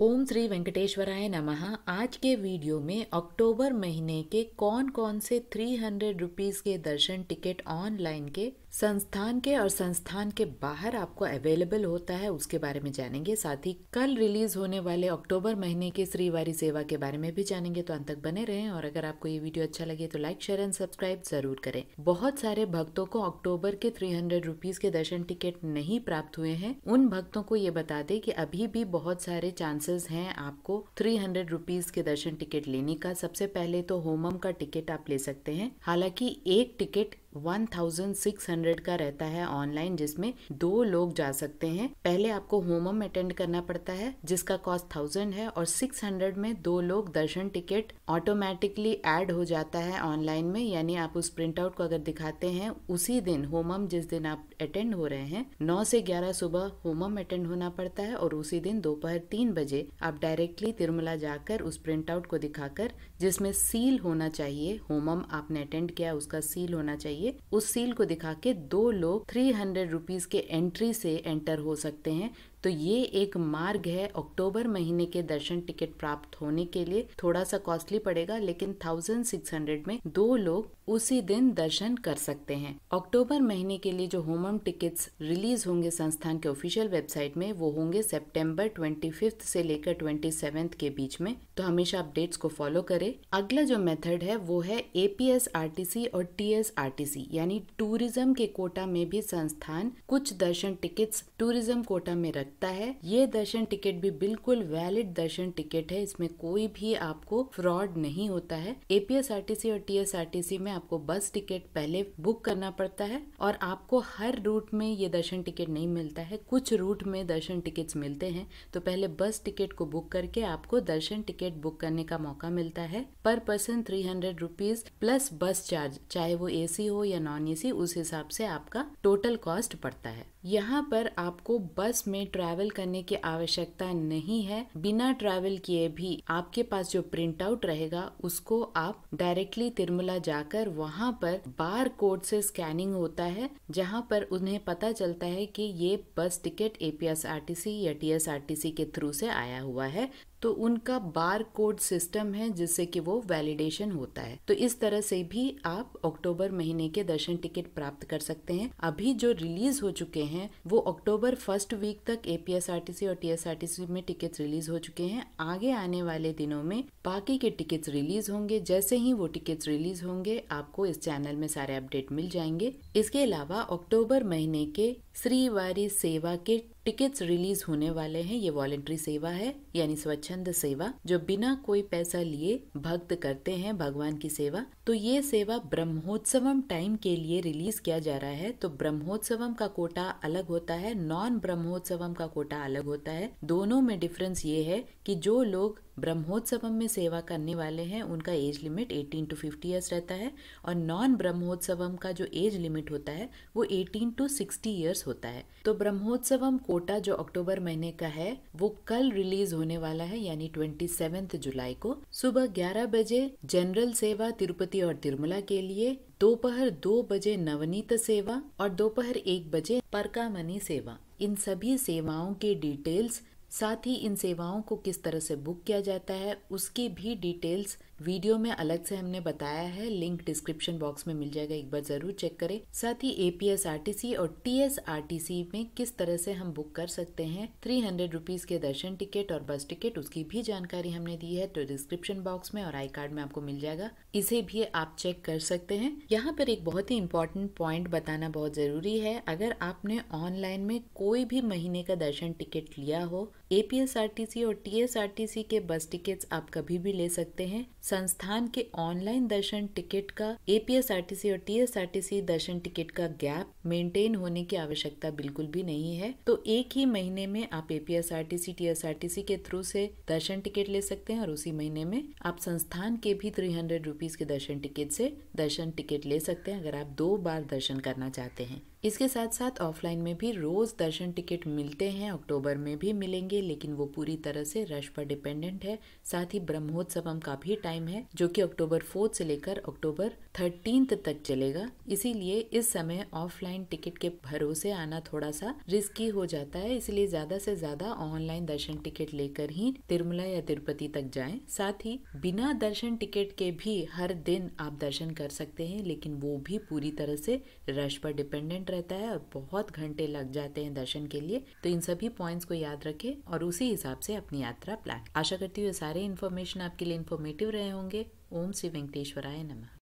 ओम श्री वेंकटेश्वराय नमः आज के वीडियो में अक्टूबर महीने के कौन कौन से थ्री हंड्रेड रुपीज़ के दर्शन टिकट ऑनलाइन के संस्थान के और संस्थान के बाहर आपको अवेलेबल होता है उसके बारे में जानेंगे साथ ही कल रिलीज होने वाले अक्टूबर महीने के श्रीवारी सेवा के बारे में भी जानेंगे तो अंत तक बने रहें और अगर आपको ये वीडियो अच्छा लगे तो लाइक शेयर एंड सब्सक्राइब जरूर करें बहुत सारे भक्तों को अक्टूबर के थ्री हंड्रेड रुपीज के दर्शन टिकट नहीं प्राप्त हुए हैं उन भक्तों को ये बता दे की अभी भी बहुत सारे चांसेस है आपको थ्री हंड्रेड रुपीज के दर्शन टिकट लेने का सबसे पहले तो होमम का टिकट आप ले सकते हैं हालांकि एक टिकट 1600 का रहता है ऑनलाइन जिसमें दो लोग जा सकते हैं पहले आपको होमम अटेंड करना पड़ता है जिसका कॉस्ट थाउजेंड है और 600 में दो लोग दर्शन टिकट ऑटोमेटिकली ऐड हो जाता है ऑनलाइन में यानी आप उस प्रिंट आउट को अगर दिखाते हैं उसी दिन होमम जिस दिन आप अटेंड हो रहे हैं नौ से ग्यारह सुबह होमम अटेंड होना पड़ता है और उसी दिन दोपहर तीन बजे आप डायरेक्टली तिरुमला जाकर उस प्रिंट आउट को दिखाकर जिसमें सील होना चाहिए होमम आपने अटेंड किया उसका सील होना चाहिए चाहिए उस सील को दिखा के दो लोग थ्री हंड्रेड रुपीज के एंट्री से एंटर हो सकते हैं तो ये एक मार्ग है अक्टूबर महीने के दर्शन टिकट प्राप्त होने के लिए थोड़ा सा कॉस्टली पड़ेगा लेकिन थाउजेंड सिक्स हंड्रेड में दो लोग उसी दिन दर्शन कर सकते हैं अक्टूबर महीने के लिए जो होमम टिकट्स रिलीज होंगे संस्थान के ऑफिशियल वेबसाइट में वो होंगे सितंबर फिफ्थ से लेकर सेवेंथ के बीच में तो हमेशा अपडेट्स को फॉलो करें अगला जो मेथड है वो है सी और सी यानी टूरिज्म के कोटा में भी संस्थान कुछ दर्शन टिकट्स टूरिज्म कोटा में रख लगता है ये दर्शन टिकट भी बिल्कुल वैलिड दर्शन टिकट है इसमें कोई भी आपको फ्रॉड नहीं होता है एपीएसआरटीसी और टीएसआरटीसी में आपको बस टिकट पहले बुक करना पड़ता है और आपको हर रूट में ये दर्शन टिकट नहीं मिलता है कुछ रूट में दर्शन टिकट मिलते हैं तो पहले बस टिकट को बुक करके आपको दर्शन टिकट बुक करने का मौका मिलता है पर person three hundred rupees plus bus charge चाहे वो एसी हो या नॉन एसी उस हिसाब से आपका टोटल कॉस्ट पड़ता है यहाँ पर आपको बस में ट्रैवल करने की आवश्यकता नहीं है बिना ट्रैवल किए भी आपके पास जो प्रिंट आउट रहेगा उसको आप डायरेक्टली तिरमुला जाकर वहाँ पर बार कोड से स्कैनिंग होता है जहाँ पर उन्हें पता चलता है कि ये बस टिकट एपीएसआरटीसी या टीएसआरटीसी के थ्रू से आया हुआ है तो उनका बार कोड सिस्टम है जिससे कि वो वैलिडेशन होता है तो इस तरह से भी आप अक्टूबर महीने के दर्शन टिकट प्राप्त कर सकते हैं अभी जो रिलीज हो चुके हैं वो अक्टूबर फर्स्ट वीक तक एपीएसआरटीसी और टीएसआरटीसी में टिकट रिलीज हो चुके हैं आगे आने वाले दिनों में बाकी के टिकट रिलीज होंगे जैसे ही वो टिकट रिलीज होंगे आपको इस चैनल में सारे अपडेट मिल जाएंगे इसके अलावा अक्टूबर महीने के श्रीवारी सेवा के टिकट्स रिलीज होने वाले हैं ये वॉलेंट्री सेवा है यानी स्वच्छंद सेवा जो बिना कोई पैसा लिए भक्त करते हैं भगवान की सेवा तो ये सेवा ब्रह्मोत्सवम टाइम के लिए रिलीज किया जा रहा है तो ब्रह्मोत्सवम का कोटा अलग होता है नॉन ब्रह्मोत्सवम का कोटा अलग होता है दोनों में डिफरेंस ये है कि जो लोग ब्रह्मोत्सवम में सेवा करने वाले हैं उनका एज लिमिट 18 टू 50 इयर्स रहता है और नॉन ब्रह्मोत्सवम का जो एज लिमिट होता है वो 18 टू 60 ईयर्स होता है तो ब्रह्मोत्सवम कोटा जो अक्टूबर महीने का है वो कल रिलीज होने वाला है यानी ट्वेंटी जुलाई को सुबह ग्यारह बजे जनरल सेवा तिरुपति और तिरुमला के लिए दोपहर दो, दो बजे नवनीत सेवा और दोपहर एक बजे परकामनी सेवा इन सभी सेवाओं के डिटेल्स साथ ही इन सेवाओं को किस तरह से बुक किया जाता है उसकी भी डिटेल्स वीडियो में अलग से हमने बताया है लिंक डिस्क्रिप्शन बॉक्स में मिल जाएगा एक बार जरूर चेक करें साथ ही एपीएसआरटीसी और टीएसआरटीसी में किस तरह से हम बुक कर सकते हैं थ्री हंड्रेड रुपीज के दर्शन टिकट और बस टिकट उसकी भी जानकारी हमने दी है तो डिस्क्रिप्शन बॉक्स में और आई कार्ड में आपको मिल जाएगा इसे भी आप चेक कर सकते हैं यहाँ पर एक बहुत ही इम्पोर्टेंट पॉइंट बताना बहुत जरूरी है अगर आपने ऑनलाइन में कोई भी महीने का दर्शन टिकट लिया हो सी और सी के बस टिकट्स आप कभी भी ले सकते हैं संस्थान के ऑनलाइन दर्शन टिकट का सी और सी दर्शन टिकट का गैप मेंटेन होने की आवश्यकता बिल्कुल भी नहीं है तो एक ही महीने में आप एपीएसआरटीसी टीएसआरटीसी के थ्रू से दर्शन टिकट ले सकते हैं और उसी महीने में आप संस्थान के भी थ्री हंड्रेड रुपीज के दर्शन टिकट से दर्शन टिकट ले सकते हैं अगर आप दो बार दर्शन करना चाहते हैं इसके साथ साथ ऑफलाइन में भी रोज दर्शन टिकट मिलते हैं अक्टूबर में भी मिलेंगे लेकिन वो पूरी तरह से रश पर डिपेंडेंट है साथ ही ब्रह्मोत्सवम का भी टाइम है जो कि अक्टूबर फोर्थ से लेकर अक्टूबर थर्टीन तक चलेगा इसीलिए इस समय ऑफलाइन टिकट के भरोसे आना थोड़ा सा रिस्की हो जाता है इसलिए ज्यादा से ज्यादा ऑनलाइन दर्शन टिकट लेकर ही तिरुमला या तिरुपति तक जाएं साथ ही बिना दर्शन टिकट के भी हर दिन आप दर्शन कर सकते हैं लेकिन वो भी पूरी तरह से रश पर डिपेंडेंट रहता है और बहुत घंटे लग जाते हैं दर्शन के लिए तो इन सभी पॉइंट्स को याद रखें और उसी हिसाब से अपनी यात्रा प्लान आशा करती हूँ सारे इन्फॉर्मेशन आपके लिए इन्फॉर्मेटिव रहे होंगे ओम श्री वेंकटेश्वराय नमः